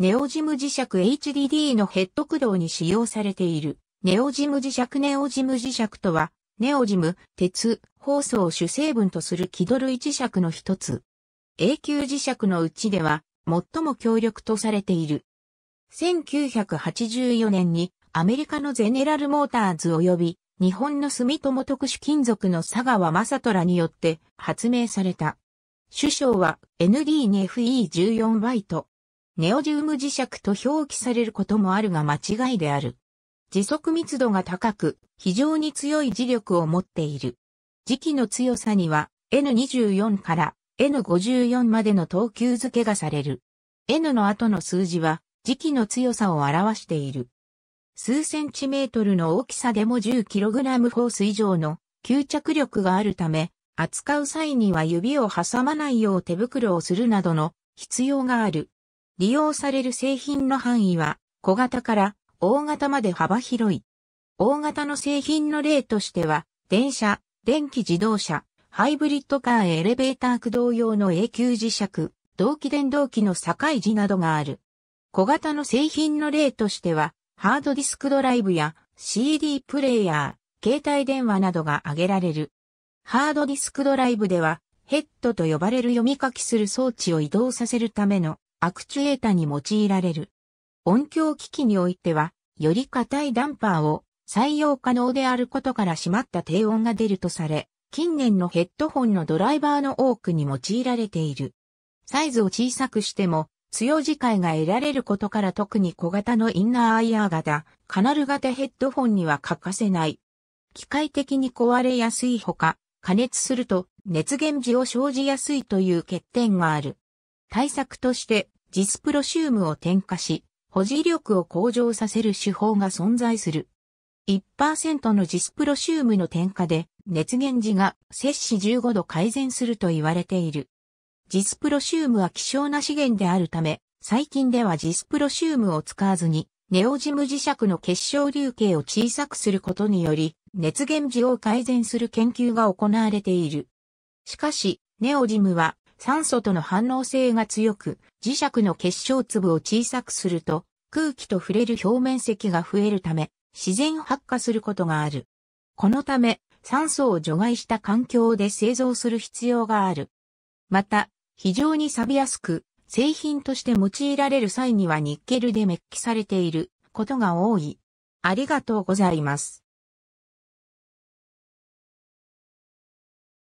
ネオジム磁石 HDD のヘッド駆動に使用されている。ネオジム磁石ネオジム磁石とは、ネオジム、鉄、放送を主成分とする気ドル磁石の一つ。永久磁石のうちでは、最も強力とされている。1984年にアメリカのゼネラルモーターズ及び日本の住友特殊金属の佐川正虎によって発明された。首相は ND2FE14 バイト、ネオジウム磁石と表記されることもあるが間違いである。磁束密度が高く、非常に強い磁力を持っている。磁気の強さには N24 から N54 までの等級付けがされる。N の後の数字は磁気の強さを表している。数センチメートルの大きさでも 10kg フォース以上の吸着力があるため、扱う際には指を挟まないよう手袋をするなどの必要がある。利用される製品の範囲は小型から大型まで幅広い。大型の製品の例としては、電車、電気自動車、ハイブリッドカーエレベーター駆動用の永久磁石、同期電動機の境地などがある。小型の製品の例としては、ハードディスクドライブや CD プレイヤー、携帯電話などが挙げられる。ハードディスクドライブでは、ヘッドと呼ばれる読み書きする装置を移動させるためのアクチュエータに用いられる。音響機器においては、より硬いダンパーを採用可能であることからしまった低音が出るとされ、近年のヘッドホンのドライバーの多くに用いられている。サイズを小さくしても、強磁界が得られることから特に小型のインナーアイアー型、カナル型ヘッドホンには欠かせない。機械的に壊れやすいほか、加熱すると熱源時を生じやすいという欠点がある。対策としてジスプロシウムを添加し、保持力を向上させる手法が存在する。1%のジスプロシウムの添加で熱源時が摂氏15度改善すると言われている。ジスプロシウムは希少な資源であるため、最近ではジスプロシウムを使わずに、ネオジム磁石の結晶流径を小さくすることにより、熱源時を改善する研究が行われている。しかし、ネオジムは酸素との反応性が強く、磁石の結晶粒を小さくすると、空気と触れる表面積が増えるため、自然発火することがある。このため、酸素を除外した環境で製造する必要がある。また、非常に錆びやすく、製品として用いられる際にはニッケルでメッキされていることが多い。ありがとうございます。